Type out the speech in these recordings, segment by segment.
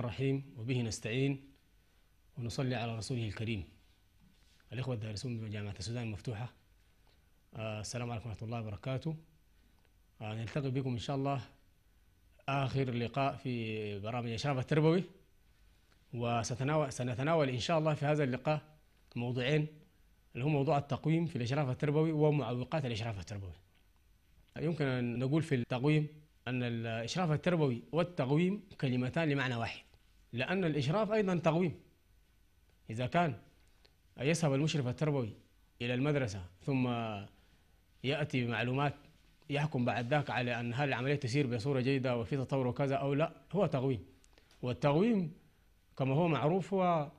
الرحمن الرحيم وبه نستعين ونصلي على رسوله الكريم الإخوة الدارسون بجامعة السودان المفتوحة آه، السلام عليكم ورحمة الله وبركاته آه، نلتقي بكم إن شاء الله آخر لقاء في برامج إشراف التربوي وسنتناول سنتناول إن شاء الله في هذا اللقاء موضوعين اللي هو موضوع التقويم في الإشراف التربوي ومعوقات الإشراف التربوي يمكن أن نقول في التقويم أن الإشراف التربوي والتقويم كلمتان لمعنى واحد لأن الإشراف أيضا تقويم إذا كان يذهب المشرف التربوي إلى المدرسة ثم يأتي بمعلومات يحكم بعد ذاك على أن هل العملية تسير بصورة جيدة وفي تطور وكذا أو لا هو تقويم والتقويم كما هو معروف هو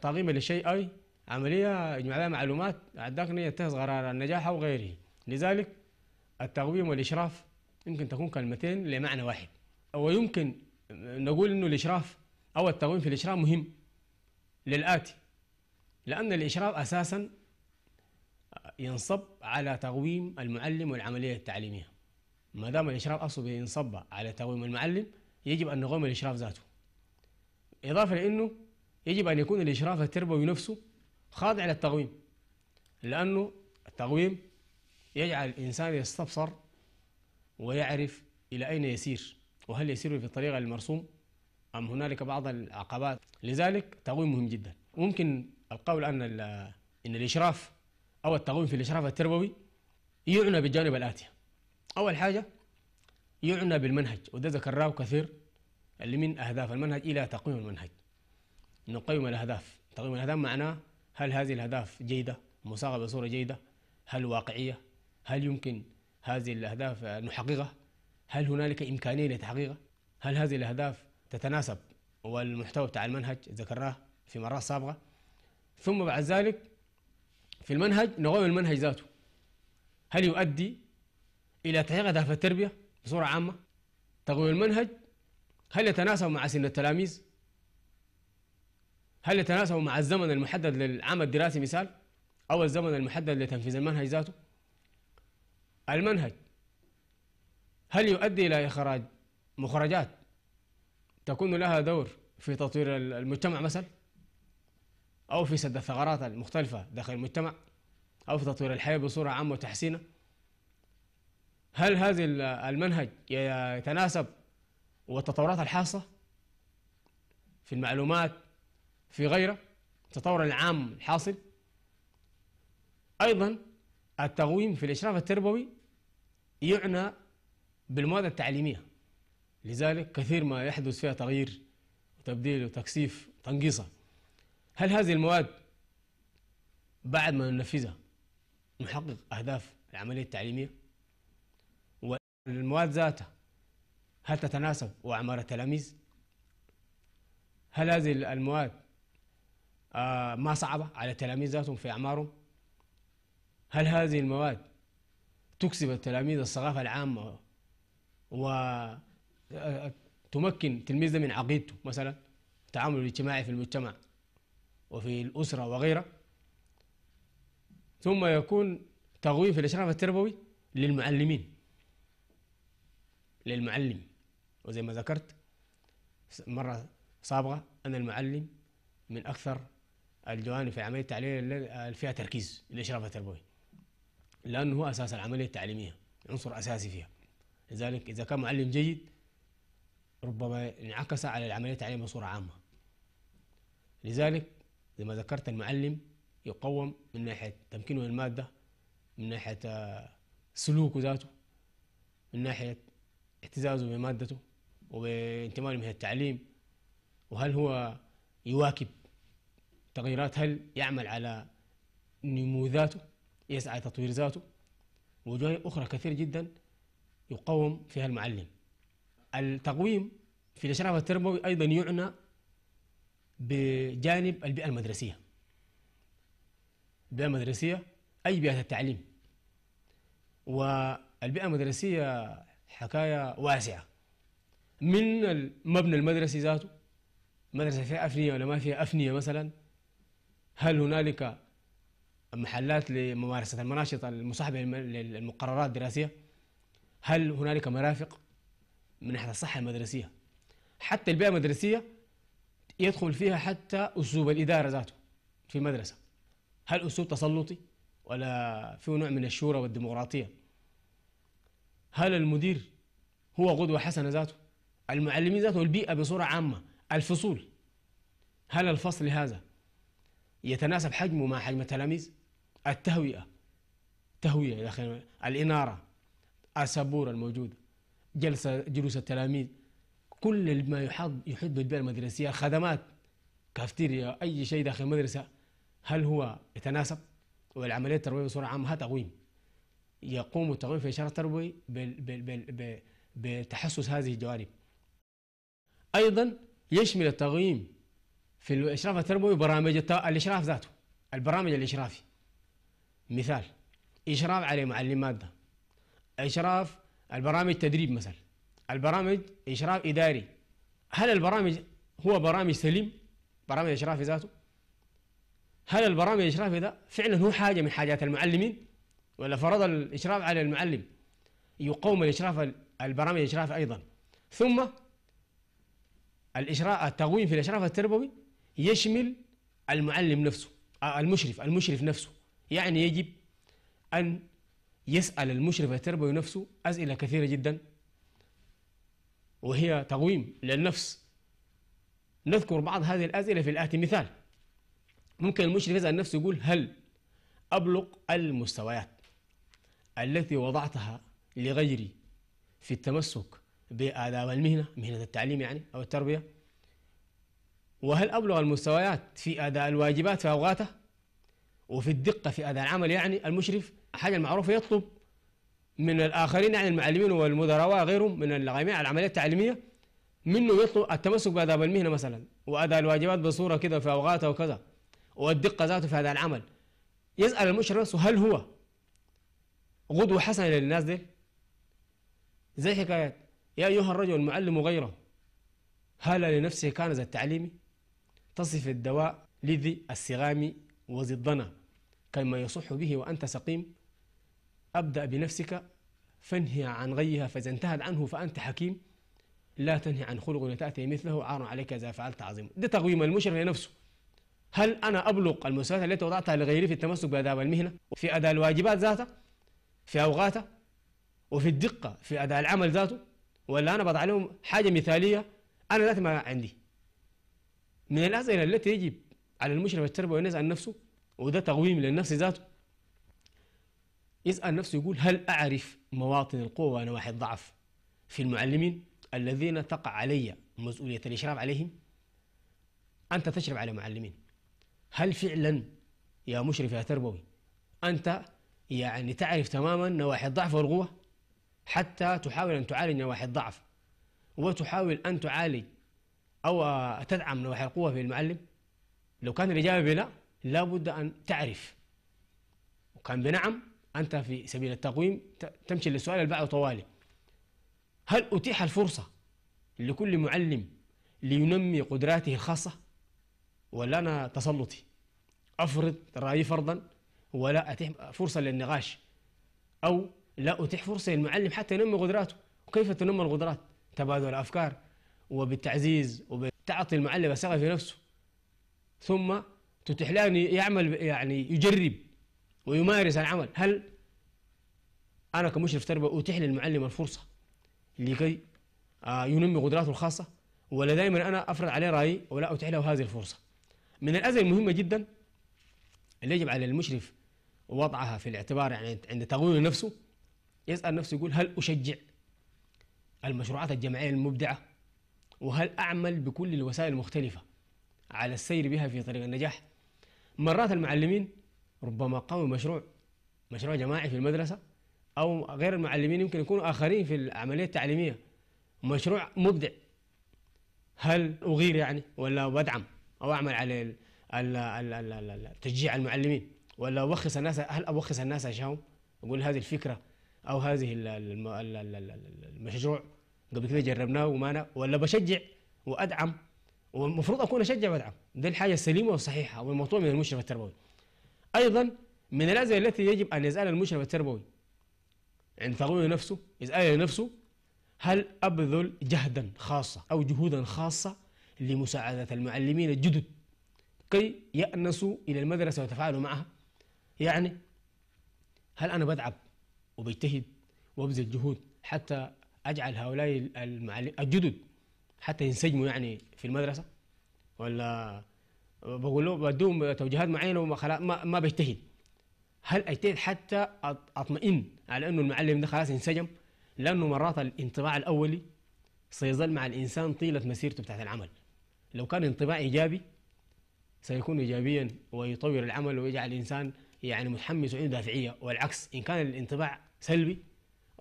تقييم للشيء أي عملية يجمع لها معلومات بعد ذاك يتخذ قرار النجاح أو غيره لذلك التقويم والإشراف يمكن تكون كلمتين لمعنى واحد ويمكن نقول انه الاشراف او التقويم في الاشراف مهم للاتي لان الاشراف اساسا ينصب على تقويم المعلم والعمليه التعليميه ما دام الاشراف اصله بينصب على تقويم المعلم يجب ان نقوم الاشراف ذاته اضافه لانه يجب ان يكون الاشراف التربوي نفسه خاضع للتقويم لانه التقويم يجعل الانسان يستبصر ويعرف الى اين يسير وهل يسير في الطريق المرسوم أم هنالك بعض العقبات لذلك تقويم مهم جدا ممكن القول أن إن الإشراف أو التقويم في الإشراف التربوي يعنى بالجانب الآتي أول حاجة يعنى بالمنهج وده ذكرناه كثير اللي من أهداف المنهج إلى تقويم المنهج نقيم الأهداف تقويم الأهداف معناه هل هذه الأهداف جيدة مساغة بصورة جيدة هل واقعية هل يمكن هذه الأهداف نحققها هل هنالك إمكانية لتحقيقها؟ هل هذه الأهداف تتناسب والمحتوى بتاع المنهج ذكرناه في مرات سابقة ثم بعد ذلك في المنهج نقوم المنهج ذاته هل يؤدي إلى تحقيق أهداف التربية بصورة عامة تقويم المنهج هل يتناسب مع سن التلاميذ هل يتناسب مع الزمن المحدد للعام الدراسي مثال أو الزمن المحدد لتنفيذ المنهج ذاته المنهج هل يؤدي إلى إخراج مخرجات تكون لها دور في تطوير المجتمع مثلا أو في سد الثغرات المختلفة داخل المجتمع أو في تطوير الحياة بصورة عامة وتحسينها هل هذا المنهج يتناسب والتطورات الحاصة في المعلومات في غيره التطور العام الحاصل أيضا التقويم في الإشراف التربوي يعنى بالمواد التعليميه لذلك كثير ما يحدث فيها تغيير وتبديل وتكثيف تنقيصه هل هذه المواد بعد ما ننفذها نحقق اهداف العمليه التعليميه والمواد ذاتها هل تتناسب وأعمار التلاميذ هل هذه المواد آه، ما صعبة على التلاميذ ذاتهم في أعمارهم هل هذه المواد تكسب التلاميذ الثقافة العامة وتمكن تلميذ من عقيدته مثلا التعامل الاجتماعي في المجتمع وفي الأسرة وغيره ثم يكون تغويم في الإشراف التربوي للمعلمين للمعلم وزي ما ذكرت مرة سابقة أن المعلم من أكثر الجوانب في عملية التعليم فيها تركيز الإشراف التربوي لأنه هو أساس العملية التعليمية عنصر أساسي فيها لذلك إذا كان معلم جيد ربما انعكس على العملية التعليمية بصورة عامة لذلك زي ما ذكرت المعلم يقوم من ناحية تمكينه من المادة من ناحية آه، سلوكه ذاته من ناحية اهتزازه بمادته وبانتمائه من التعليم وهل هو يواكب تغييرات هل يعمل على نمو ذاته يسعى لتطوير ذاته وجوانب أخرى كثير جدا يقوم فيها المعلم التقويم في الإشراف التربوي أيضا يعنى بجانب البيئة المدرسية البيئة المدرسية أي بيئة التعليم والبيئة المدرسية حكاية واسعة من المبنى المدرسي ذاته مدرسة فيها أفنية ولا ما فيها أفنية مثلا هل هنالك محلات لممارسة المناشط المصاحبة للمقررات الدراسية هل هنالك مرافق من ناحيه الصحه المدرسيه حتى البيئه المدرسيه يدخل فيها حتى اسلوب الاداره ذاته في المدرسه هل اسلوب تسلطي ولا في نوع من الشورى والديمقراطيه هل المدير هو قدوه حسنه ذاته المعلمين ذاته البيئه بصوره عامه الفصول هل الفصل هذا يتناسب حجمه مع حجم التلاميذ التهوئه تهويه اخي الاناره أسابور الموجودة جلسة جلوس التلاميذ كل ما يحض يحد بالبيئة المدرسية خدمات كافتيريا أي شيء داخل المدرسة هل هو يتناسب والعملية التربوية بصورة عامة ها تقويم يقوم التقويم في إشارة التربوي بتحسس هذه الجوانب أيضا يشمل التقويم في الإشراف التربوي برامج الإشراف ذاته البرامج الإشرافي مثال إشراف على معلم مادة اشراف البرامج تدريب مثلا البرامج اشراف اداري هل البرامج هو برامج سليم برامج اشراف ذاته هل البرامج الاشراف ده فعلا هو حاجه من حاجات المعلمين ولا فرض الاشراف على المعلم يقوم الاشراف البرامج الاشراف ايضا ثم الاشراف التقويم في الاشراف التربوي يشمل المعلم نفسه آه، المشرف المشرف نفسه يعني يجب ان يسأل المشرف التربوي نفسه أسئلة كثيرة جدا وهي تقويم للنفس نذكر بعض هذه الأسئلة في الآتي مثال ممكن المشرف يسأل نفسه يقول هل أبلغ المستويات التي وضعتها لغيري في التمسك بآداب المهنة مهنة التعليم يعني أو التربية وهل أبلغ المستويات في أداء الواجبات في أوقاته وفي الدقة في أداء العمل يعني المشرف حاجة المعروف يطلب من الآخرين يعني المعلمين والمدراء وغيرهم من جميع العملية التعليمية منه يطلب التمسك بآداب المهنة مثلا وأداء الواجبات بصورة كده في أوقاتها وكذا والدقة ذاته في هذا العمل يسأل المشرف نفسه هل هو غدوة حسنة للناس دي زي حكايات يا أيها الرجل المعلم غيره هل لنفسه كان ذا التعليم تصف الدواء لذي السغام الضنا كما يصح به وأنت سقيم أبدأ بنفسك فانهي عن غيها فإذا انتهت عنه فأنت حكيم لا تنهي عن خلق تأتي مثله عار عليك إذا فعلت عظيم ده تقويم المشرف لنفسه هل أنا أبلغ المساواة التي وضعتها لغيري في التمسك بآداب المهنة في أداء الواجبات ذاته في أوقاته وفي الدقة في أداء العمل ذاته ولا أنا بضع لهم حاجة مثالية أنا ذات ما عندي من الأسئلة التي يجب على المشرف التربوي أن يسأل نفسه وده تقويم للنفس ذاته يسأل نفسه يقول هل أعرف مواطن القوة وأنا واحد ضعف في المعلمين الذين تقع علي مسؤولية الإشراف عليهم أنت تشرف على معلمين هل فعلا يا مشرف يا تربوي أنت يعني تعرف تماما نواحي الضعف والقوة حتى تحاول أن تعالج نواحي الضعف وتحاول أن تعالج أو تدعم نواحي القوة في المعلم لو كان الإجابة بلا لابد أن تعرف وكان بنعم أنت في سبيل التقويم تمشي للسؤال اللي بعده طوالي هل أتيح الفرصة لكل معلم لينمي قدراته الخاصة ولا أنا تسلطي أفرض رأيي فرضا ولا أتيح فرصة للنقاش أو لا أتيح فرصة للمعلم حتى ينمي قدراته وكيف تنمى القدرات تبادل الأفكار وبالتعزيز وبتعطي المعلم ثقة في نفسه ثم تتيح له أن يعمل يعني يجرب ويمارس العمل هل أنا كمشرف تربية أتيح للمعلم الفرصة لكي آه، ينمي قدراته الخاصة ولا دائما أنا أفرض عليه رأيي ولا أتيح له هذه الفرصة من الأزمة المهمة جدا اللي يجب على المشرف وضعها في الاعتبار يعني عند تقويم نفسه يسأل نفسه يقول هل أشجع المشروعات الجماعية المبدعة وهل أعمل بكل الوسائل المختلفة على السير بها في طريق النجاح مرات المعلمين ربما قاموا مشروع مشروع جماعي في المدرسة أو غير المعلمين يمكن يكونوا آخرين في العملية التعليمية مشروع مبدع هل أغير يعني ولا بدعم أو أعمل على تشجيع المعلمين ولا أوخص الناس هل أوخص الناس عشانهم أقول هذه الفكرة أو هذه المشروع قبل كده جربناه وما ولا بشجع وأدعم والمفروض أكون أشجع وأدعم دي الحاجة السليمة والصحيحة والمطلوب من المشرف التربوي أيضا من الأسئلة التي يجب أن يسأل المشرف التربوي عند تقويم نفسه يسأل نفسه هل أبذل جهدا خاصة أو جهودا خاصة لمساعدة المعلمين الجدد كي يأنسوا إلى المدرسة ويتفاعلوا معها يعني هل أنا بتعب وبجتهد وأبذل جهود حتى أجعل هؤلاء الجدد حتى ينسجموا يعني في المدرسة ولا بقول له بدون توجيهات معينه وما خلاص ما, ما بجتهد هل اجتهد حتى اطمئن على انه المعلم ده خلاص انسجم لانه مرات الانطباع الاولي سيظل مع الانسان طيله مسيرته بتاعت العمل لو كان انطباع ايجابي سيكون ايجابيا ويطور العمل ويجعل الانسان يعني متحمس وعنده دافعيه والعكس ان كان الانطباع سلبي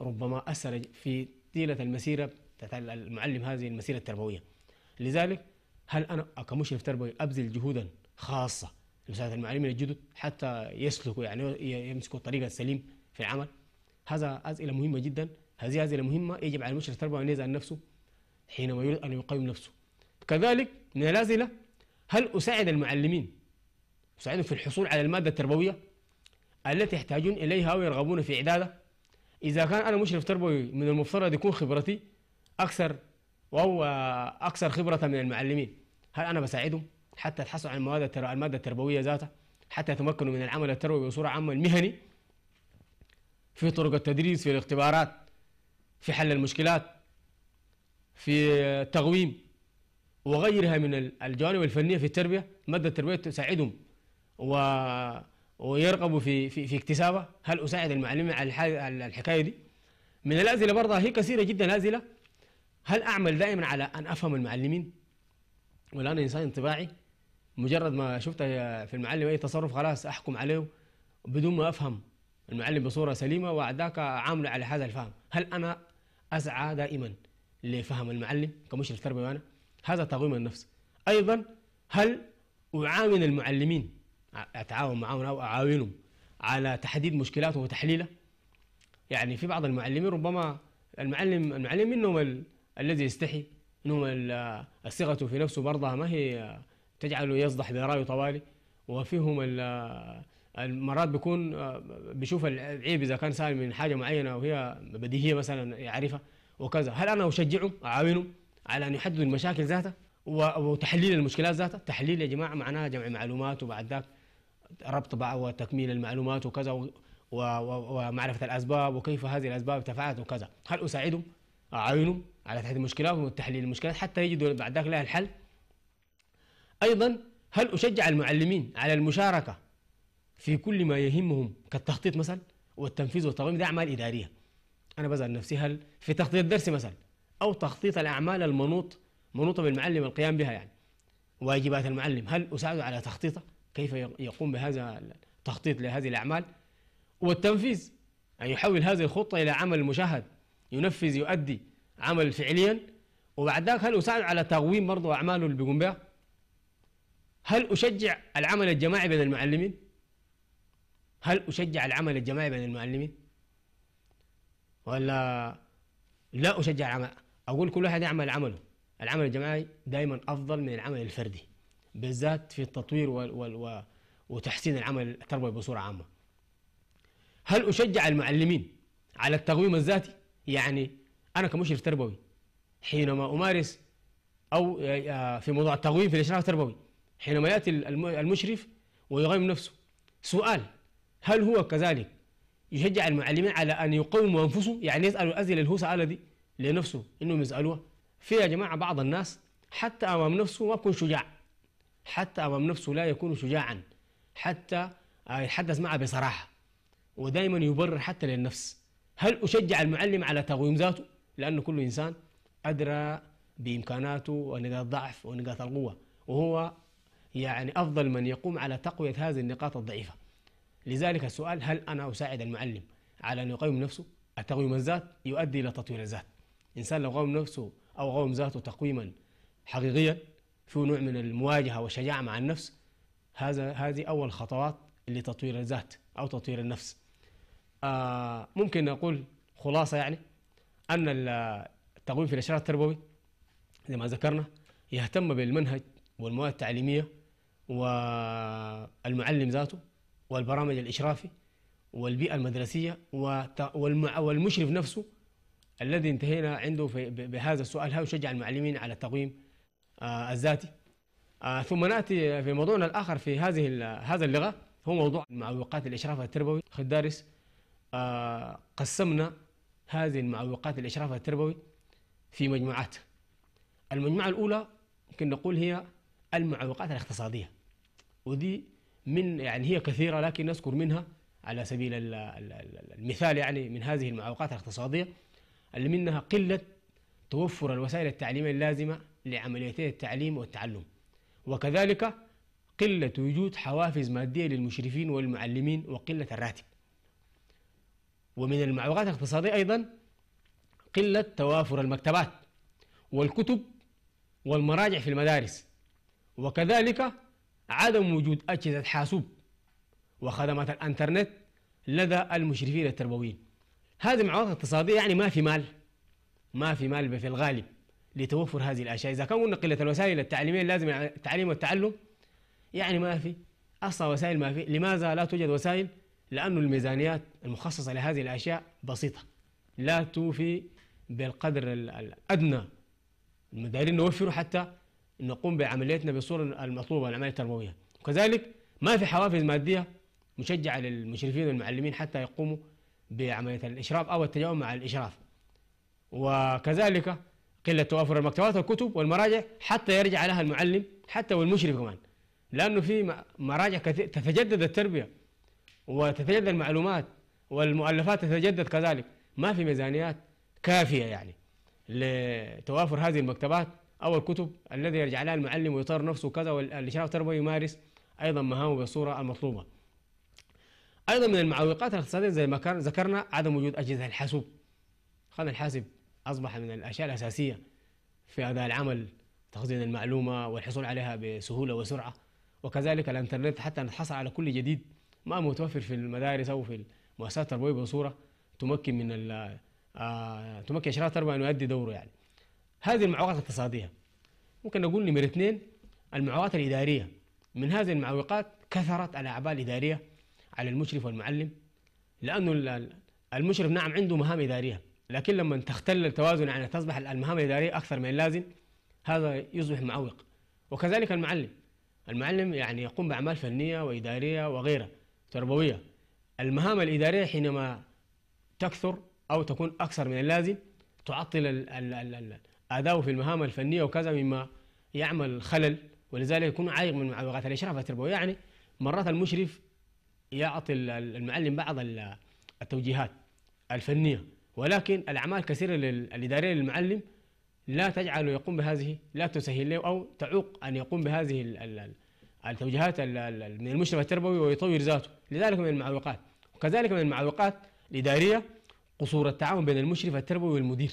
ربما اثر في طيله المسيره بتاعت المعلم هذه المسيره التربويه لذلك هل أنا كمشرف تربوي أبذل جهودا خاصة لمساعدة المعلمين الجدد حتى يسلكوا يعني يمسكوا الطريق السليم في العمل هذا أسئلة مهمة جدا هذه أسئلة مهمة يجب على المشرف التربوي أن يسأل نفسه حينما يريد أن يقيم نفسه كذلك من الأسئلة هل أساعد المعلمين أساعدهم في الحصول على المادة التربوية التي يحتاجون إليها ويرغبون في إعدادها إذا كان أنا مشرف تربوي من المفترض يكون خبرتي أكثر وهو أكثر خبرة من المعلمين هل انا بساعدهم حتى يتحصلوا على المواد الماده التربويه ذاتها حتى يتمكنوا من العمل التربوي بصوره عامه المهني في طرق التدريس في الاختبارات في حل المشكلات في التقويم وغيرها من الجوانب الفنيه في التربيه ماده التربيه تساعدهم و ويرغبوا في في, في اكتسابها هل اساعد المعلمين على الحكايه دي من الاسئله برضه هي كثيره جدا الازله هل اعمل دائما على ان افهم المعلمين والان انسان انطباعي مجرد ما شفت في المعلم اي تصرف خلاص احكم عليه بدون ما افهم المعلم بصوره سليمه وعداك عامل على هذا الفهم هل انا اسعى دائما لفهم المعلم كمشرف تربوي انا هذا تقويم النفس ايضا هل اعاون المعلمين اتعاون معهم او اعاونهم على تحديد مشكلاته وتحليله يعني في بعض المعلمين ربما المعلم المعلم منهم الذي يستحي انهم الثقه في نفسه برضه ما هي تجعله يصدح برايه طوالي وفيهم المرات بيكون بيشوف العيب اذا كان سالم من حاجه معينه وهي بديهيه مثلا يعرفها وكذا هل انا اشجعه اعاونه على ان يحدد المشاكل ذاتها وتحليل المشكلات ذاتها تحليل يا جماعه معناها جمع معلومات وبعد ذاك ربط بعض وتكميل المعلومات وكذا ومعرفه الاسباب وكيف هذه الاسباب تفاعلت وكذا هل اساعده اعاونهم على تحديد المشكلات وتحليل المشكلات حتى يجدوا بعد ذلك لها الحل ايضا هل اشجع المعلمين على المشاركه في كل ما يهمهم كالتخطيط مثلا والتنفيذ والتقويم ده اعمال اداريه انا بسال نفسي هل في تخطيط درسي مثلا او تخطيط الاعمال المنوط منوطه بالمعلم القيام بها يعني واجبات المعلم هل اساعده على تخطيطه كيف يقوم بهذا التخطيط لهذه الاعمال والتنفيذ أن يحول هذه الخطة إلى عمل مشاهد ينفذ يؤدي عمل فعليا وبعد ذاك هل اساعد على تقويم برضه اعماله اللي بيقوم بها؟ هل اشجع العمل الجماعي بين المعلمين؟ هل اشجع العمل الجماعي بين المعلمين؟ ولا لا اشجع العمل اقول كل واحد يعمل عمله العمل الجماعي دائما افضل من العمل الفردي بالذات في التطوير و... و... و... وتحسين العمل التربوي بصوره عامه هل اشجع المعلمين على التقويم الذاتي يعني أنا كمشرف تربوي حينما أمارس أو آه، آه، في موضوع التقويم في الإشراف التربوي حينما يأتي المشرف ويقيم نفسه سؤال هل هو كذلك يشجع المعلمين على أن يقوموا أنفسهم يعني يسألوا الأسئلة اللي هو سألها دي لنفسه إنهم يسألوها في يا جماعة بعض الناس حتى أمام نفسه ما بيكون شجاع حتى أمام نفسه لا يكون شجاعا حتى آه، يتحدث معه بصراحة ودائما يبرر حتى للنفس هل أشجع المعلم على تقويم ذاته لأنه كل إنسان أدرى بإمكاناته ونقاط ضعف ونقاط القوة وهو يعني أفضل من يقوم على تقوية هذه النقاط الضعيفة لذلك السؤال هل أنا أساعد المعلم على أن يقوم نفسه التقويم الذات يؤدي إلى تطوير الذات الإنسان لو قوم نفسه أو قوم ذاته تقويما حقيقيا في نوع من المواجهة والشجاعة مع النفس هذا هذه أول خطوات لتطوير الذات أو تطوير النفس آه، ممكن نقول خلاصة يعني أن التقويم في الإشراف التربوي زي ما ذكرنا يهتم بالمنهج والمواد التعليمية والمعلم ذاته والبرامج الإشرافي والبيئة المدرسية والمشرف نفسه الذي انتهينا عنده بهذا السؤال هل يشجع المعلمين على التقويم آه، الذاتي آه، ثم ناتي في موضوعنا الاخر في هذه هذا اللغه هو موضوع معوقات الاشراف التربوي خد دارس آه، قسمنا هذه المعوقات الإشراف التربوي في مجموعات المجموعة الأولى يمكن نقول هي المعوقات الاقتصادية ودي من يعني هي كثيرة لكن نذكر منها على سبيل المثال يعني من هذه المعوقات الاقتصادية اللي منها قلة توفر الوسائل التعليمية اللازمة لعمليتي التعليم والتعلم وكذلك قلة وجود حوافز مادية للمشرفين والمعلمين وقلة الراتب ومن المعوقات الاقتصادية أيضا قلة توافر المكتبات والكتب والمراجع في المدارس وكذلك عدم وجود أجهزة حاسوب وخدمات الانترنت لدى المشرفين التربويين هذه معوقات اقتصاديه يعني ما في مال ما في مال في الغالب لتوفر هذه الاشياء اذا كان قلنا قله الوسائل التعليميه لازم يعني التعليم والتعلم يعني ما في اصلا وسائل ما في لماذا لا توجد وسائل لأن الميزانيات المخصصة لهذه الأشياء بسيطة لا توفي بالقدر الأدنى دايرين نوفره حتى نقوم بعمليتنا بالصورة المطلوبة العملية التربوية وكذلك ما في حوافز مادية مشجعة للمشرفين والمعلمين حتى يقوموا بعملية الإشراف أو التجاوب مع الإشراف وكذلك قلة توافر المكتبات والكتب والمراجع حتى يرجع لها المعلم حتى والمشرف كمان لأنه في مراجع كثير تتجدد التربية وتتجدد المعلومات والمؤلفات تتجدد كذلك ما في ميزانيات كافية يعني لتوافر هذه المكتبات أو الكتب الذي يرجع لها المعلم ويطور نفسه كذا والإشراف التربوي يمارس أيضا مهامه بالصورة المطلوبة أيضا من المعوقات الاقتصادية زي ما كان ذكرنا عدم وجود أجهزة الحاسوب خلى الحاسب أصبح من الأشياء الأساسية في أداء العمل تخزين المعلومة والحصول عليها بسهولة وسرعة وكذلك الانترنت حتى نتحصل على كل جديد ما متوفر في المدارس او في المؤسسات التربويه بصوره تمكن من آه تمكن اشراف التربوي انه يؤدي دوره يعني. هذه المعوقات الاقتصاديه ممكن نقول نمره اثنين المعوقات الاداريه من هذه المعوقات كثرت الاعباء الاداريه على المشرف والمعلم لانه المشرف نعم عنده مهام اداريه لكن لما تختل التوازن يعني تصبح المهام الاداريه اكثر من اللازم هذا يصبح معوق وكذلك المعلم المعلم يعني يقوم باعمال فنيه واداريه وغيرها تربوية المهام الإدارية حينما تكثر أو تكون أكثر من اللازم تعطل الأداء في المهام الفنية وكذا مما يعمل خلل ولذلك يكون عائق من معوقات الإشراف التربوي يعني مرات المشرف يعطي المعلم بعض التوجيهات الفنية ولكن الأعمال كثيرة الإدارية للمعلم لا تجعله يقوم بهذه لا تسهل له أو تعوق أن يقوم بهذه التوجيهات من المشرف التربوي ويطور ذاته لذلك من المعوقات وكذلك من المعوقات الإدارية قصور التعاون بين المشرف التربوي والمدير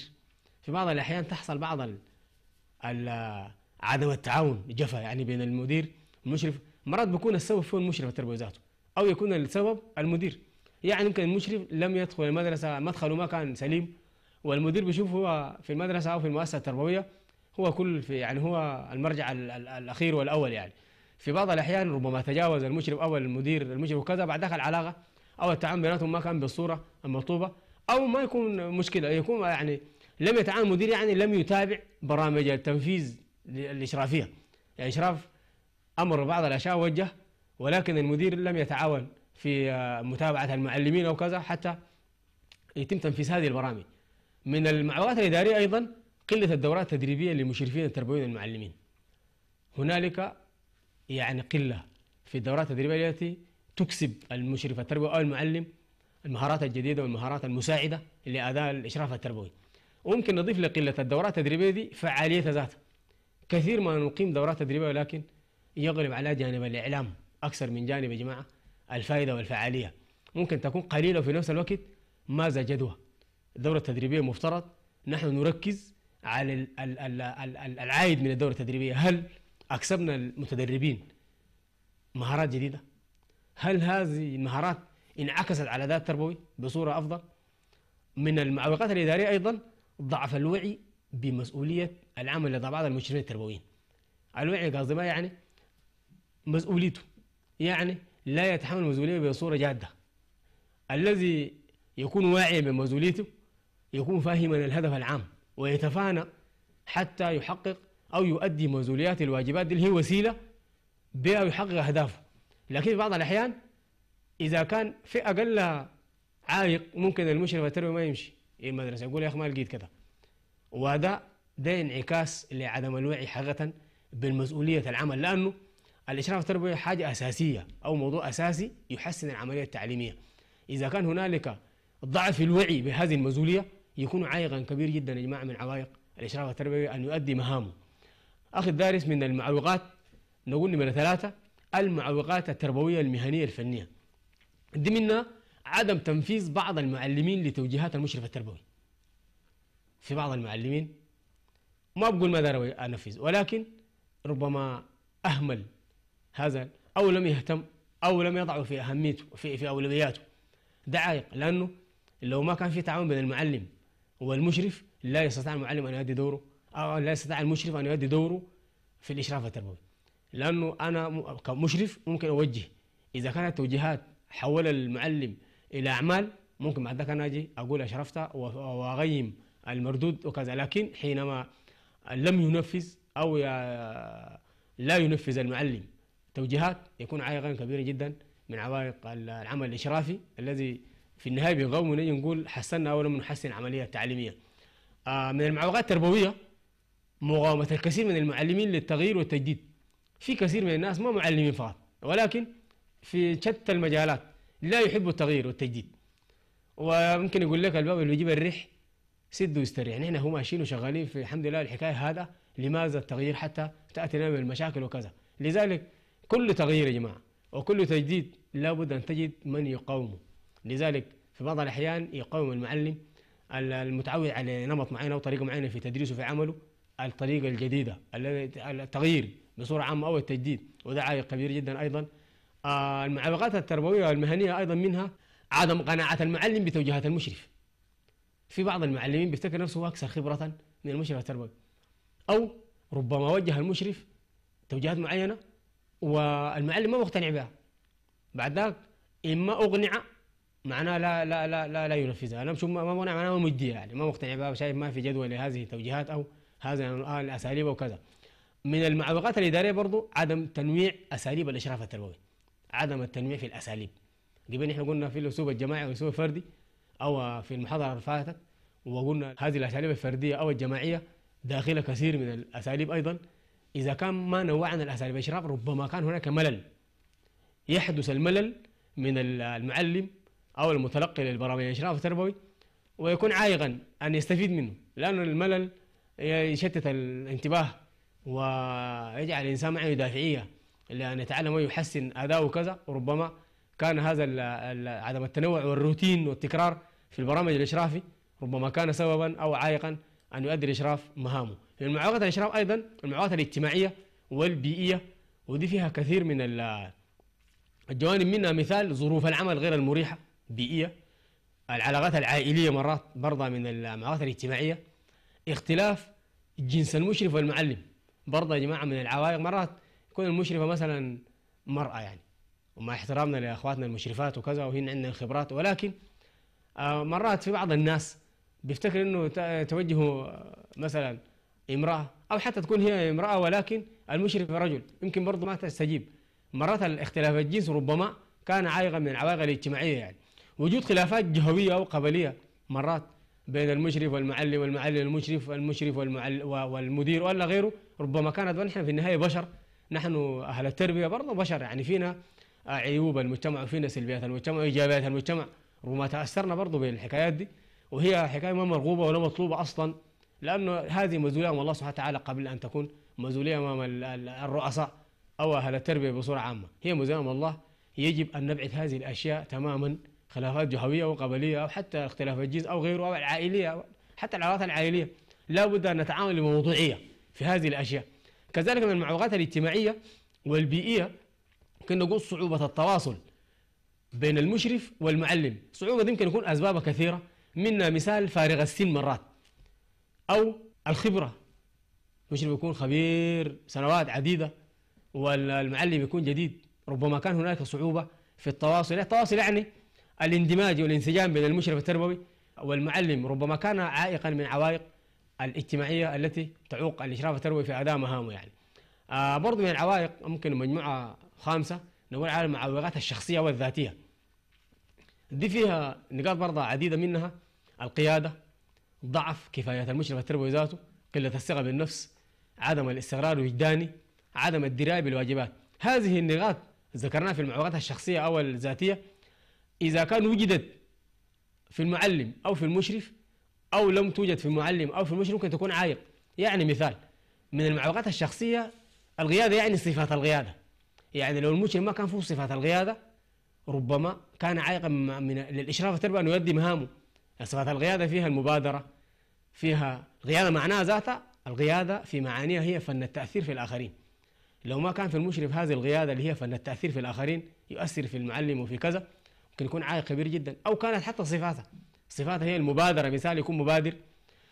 في بعض الأحيان تحصل بعض عدم التعاون جفا يعني بين المدير والمشرف مرات بيكون السبب في المشرف التربوي ذاته أو يكون السبب المدير يعني يمكن المشرف لم يدخل المدرسة مدخله ما كان سليم والمدير بيشوف هو في المدرسة أو في المؤسسة التربوية هو كل في يعني هو المرجع الأخير والأول يعني في بعض الأحيان ربما تجاوز المشرف أو المدير المشرف وكذا بعد دخل العلاقة أو التعامل بيناتهم ما كان بالصورة المطلوبة أو ما يكون مشكلة يكون يعني لم يتعامل المدير يعني لم يتابع برامج التنفيذ الإشرافية يعني إشراف أمر بعض الأشياء وجه ولكن المدير لم يتعاون في متابعة المعلمين أو كذا حتى يتم تنفيذ هذه البرامج من المعوقات الإدارية أيضا قلة الدورات التدريبية للمشرفين التربويين المعلمين هنالك يعني قله في الدورات التدريبيه التي تكسب المشرف التربوي او المعلم المهارات الجديده والمهارات المساعده لاداء الاشراف التربوي وممكن نضيف لقله الدورات التدريبيه دي فعاليتها ذاتها كثير ما نقيم دورات تدريبيه ولكن يغلب على جانب الاعلام اكثر من جانب يا جماعه الفائده والفعاليه ممكن تكون قليله وفي نفس الوقت ماذا جدوى الدوره التدريبيه مفترض نحن نركز على العائد من الدوره التدريبيه هل أكسبنا المتدربين مهارات جديدة هل هذه المهارات انعكست على ذات التربوي بصورة أفضل من المعوقات الإدارية أيضا ضعف الوعي بمسؤولية العمل لدى بعض المشرفين التربويين الوعي قصدي ما يعني مسؤوليته يعني لا يتحمل المسؤولية بصورة جادة الذي يكون واعيا بمسؤوليته يكون فاهما الهدف العام ويتفانى حتى يحقق أو يؤدي مسؤوليات الواجبات اللي هي وسيلة بها يحقق أهدافه لكن في بعض الأحيان إذا كان في أقل عائق ممكن المشرف التربوي ما يمشي إيه، المدرسة يقول يا أخي ما لقيت كذا وده ده انعكاس لعدم الوعي حقيقة بالمسؤولية العمل لأنه الإشراف التربوي حاجة أساسية أو موضوع أساسي يحسن العملية التعليمية إذا كان هنالك ضعف الوعي بهذه المسؤولية يكون عائقا كبير جدا يا جماعة من عوائق الإشراف التربوي أن يؤدي مهامه أخذ دارس من المعوقات نقول نمرة ثلاثة المعوقات التربوية المهنية الفنية دي منها عدم تنفيذ بعض المعلمين لتوجيهات المشرف التربوي في بعض المعلمين ما بقول ما دار أنفذ ولكن ربما أهمل هذا أو لم يهتم أو لم يضعه في أهميته في, في أولوياته ده عائق لأنه لو ما كان في تعاون بين المعلم والمشرف لا يستطيع المعلم أن يؤدي دوره أو لا يستطيع المشرف أن يؤدي دوره في الإشراف التربوي لأنه أنا كمشرف ممكن أوجه إذا كانت توجيهات حول المعلم إلى أعمال ممكن بعد ذلك أنا أجي أقول أشرفت وأقيم المردود وكذا لكن حينما لم ينفذ أو لا ينفذ المعلم توجيهات يكون عائقا كبيرا جدا من عوائق العمل الإشرافي الذي في النهاية بيقوم نجي نقول حسنا أو لم نحسن العملية التعليمية آه، من المعوقات التربوية مقاومة الكثير من المعلمين للتغيير والتجديد في كثير من الناس ما معلمين فقط ولكن في شتى المجالات لا يحب التغيير والتجديد وممكن يقول لك الباب اللي بيجيب الريح سد واستريح نحن يعني هم ماشيين وشغالين في الحمد لله الحكايه هذا لماذا التغيير حتى تاتي لنا بالمشاكل وكذا لذلك كل تغيير يا جماعه وكل تجديد لابد ان تجد من يقاومه لذلك في بعض الاحيان يقاوم المعلم المتعود على نمط معين او طريقه معينه في تدريسه في عمله الطريقه الجديده التغيير بصوره عامه او التجديد وده عائق كبير جدا ايضا آه، المعوقات التربويه والمهنيه ايضا منها عدم قناعه المعلم بتوجيهات المشرف في بعض المعلمين بيفتكر نفسه اكثر خبره من المشرف التربوي او ربما وجه المشرف توجيهات معينه والمعلم ما مقتنع بها بعد ذاك اما اقنع معناه لا لا لا لا, لا ينفذها انا مش ما مقنع معناه مجديه يعني ما مقتنع بها وشايف ما في جدوى لهذه التوجيهات او هذا يعني آه، الاساليب وكذا من المعوقات الاداريه برضو عدم تنويع اساليب الاشراف التربوي عدم التنويع في الاساليب قبل نحن قلنا في الاسلوب الجماعي والاسلوب الفردي او في المحاضره اللي فاتت وقلنا هذه الاساليب الفرديه او الجماعيه داخله كثير من الاساليب ايضا اذا كان ما نوعنا الاساليب الاشراف ربما كان هناك ملل يحدث الملل من المعلم او المتلقي للبرامج الاشراف التربوي ويكون عايقا ان يستفيد منه لأن الملل يشتت الانتباه ويجعل الإنسان معه دافعية لأن يتعلم ويحسن أداؤه كذا وربما كان هذا عدم التنوع والروتين والتكرار في البرامج الإشرافي ربما كان سببا أو عائقا أن يؤدي الإشراف مهامه من المعوقات الإشراف أيضا المعوقات الاجتماعية والبيئية ودي فيها كثير من الجوانب منها مثال ظروف العمل غير المريحة بيئية العلاقات العائلية مرات برضه من المعوقات الاجتماعية اختلاف جنس المشرف والمعلم برضه يا جماعه من العوائق مرات يكون المشرفه مثلا مراه يعني ومع احترامنا لاخواتنا المشرفات وكذا وهن عندنا خبرات ولكن آه، مرات في بعض الناس بيفتكر انه توجهه آه، مثلا امراه او حتى تكون هي امراه ولكن المشرف رجل يمكن برضه ما تستجيب مرات الاختلاف الجنس ربما كان عائقا من العوائق الاجتماعيه يعني وجود خلافات جهويه او قبليه مرات بين المشرف والمعلم والمعلم المشرف والمشرف والمدير ولا غيره ربما كانت نحن في النهايه بشر نحن اهل التربيه برضه بشر يعني فينا عيوب المجتمع وفينا سلبيات المجتمع وايجابيات المجتمع ربما تاثرنا برضه بالحكايات دي وهي حكايه ما مرغوبه ولا مطلوبه اصلا لانه هذه مسؤوليه الله سبحانه وتعالى قبل ان تكون مسؤوليه امام الرؤساء او اهل التربيه بصوره عامه هي مسؤوليه الله يجب ان نبعد هذه الاشياء تماما خلافات جهويه وقبليه او حتى اختلاف الجنس او غيره او العائليه حتى العلاقات العائليه لا بد ان نتعامل بموضوعيه في هذه الاشياء كذلك من المعوقات الاجتماعيه والبيئيه ممكن نقول صعوبه التواصل بين المشرف والمعلم صعوبه يمكن يكون اسبابها كثيره منها مثال فارغ السن مرات او الخبره المشرف يكون خبير سنوات عديده والمعلم يكون جديد ربما كان هناك صعوبه في التواصل التواصل يعني الاندماج والانسجام بين المشرف التربوي والمعلم ربما كان عائقا من عوائق الاجتماعيه التي تعوق الاشراف التربوي في اداء مهامه يعني. آه برضو من العوائق ممكن مجموعه خامسه نقول على المعوقات الشخصيه والذاتيه. دي فيها نقاط برضه عديده منها القياده، ضعف كفايه المشرف التربوي ذاته، قله الثقه بالنفس، عدم الاستقرار الوجداني، عدم الدرايه بالواجبات. هذه النقاط ذكرناها في المعوقات الشخصيه او الذاتيه إذا كان وجدت في المعلم أو في المشرف أو لم توجد في المعلم أو في المشرف ممكن تكون عائق يعني مثال من المعوقات الشخصية القيادة يعني صفات القيادة يعني لو المشرف ما كان فيه صفات القيادة ربما كان عائقا من للإشراف التربية أن يؤدي مهامه صفات القيادة فيها المبادرة فيها القيادة معناها ذاتها القيادة في معانيها هي فن التأثير في الآخرين لو ما كان في المشرف هذه القيادة اللي هي فن التأثير في الآخرين يؤثر في المعلم وفي كذا ممكن يكون عائق كبير جدا او كانت حتى صفاته صفاتها هي المبادره مثال يكون مبادر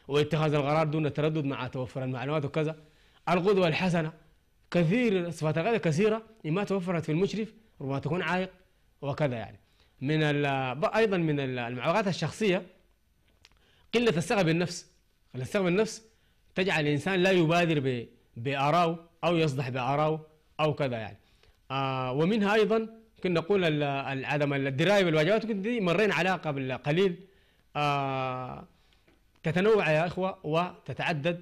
واتخاذ القرار دون تردد مع توفر المعلومات وكذا القدوه الحسنه كثير صفات غير كثيره ما توفرت في المشرف ربما تكون عائق وكذا يعني من ايضا من المعوقات الشخصيه قله الثقه بالنفس الثقه بالنفس تجعل الانسان لا يبادر بارائه او يصدح بارائه او كذا يعني آه ومنها ايضا كنا نقول عدم الدرايه بالواجبات دي مرينا عليها قبل قليل آه تتنوع يا اخوه وتتعدد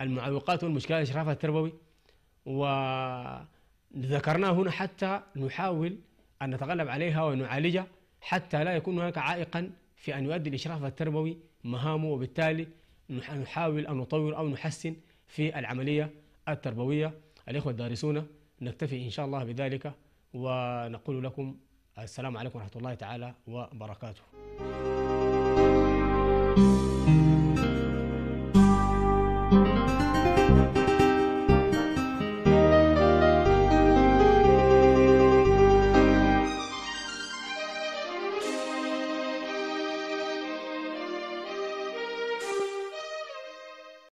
المعوقات والمشكلات الاشراف التربوي وذكرناه هنا حتى نحاول ان نتغلب عليها ونعالجها حتى لا يكون هناك عائقا في ان يؤدي الاشراف التربوي مهامه وبالتالي نحاول ان نطور او نحسن في العمليه التربويه الاخوه الدارسون نكتفي ان شاء الله بذلك ونقول لكم السلام عليكم ورحمة الله تعالى وبركاته.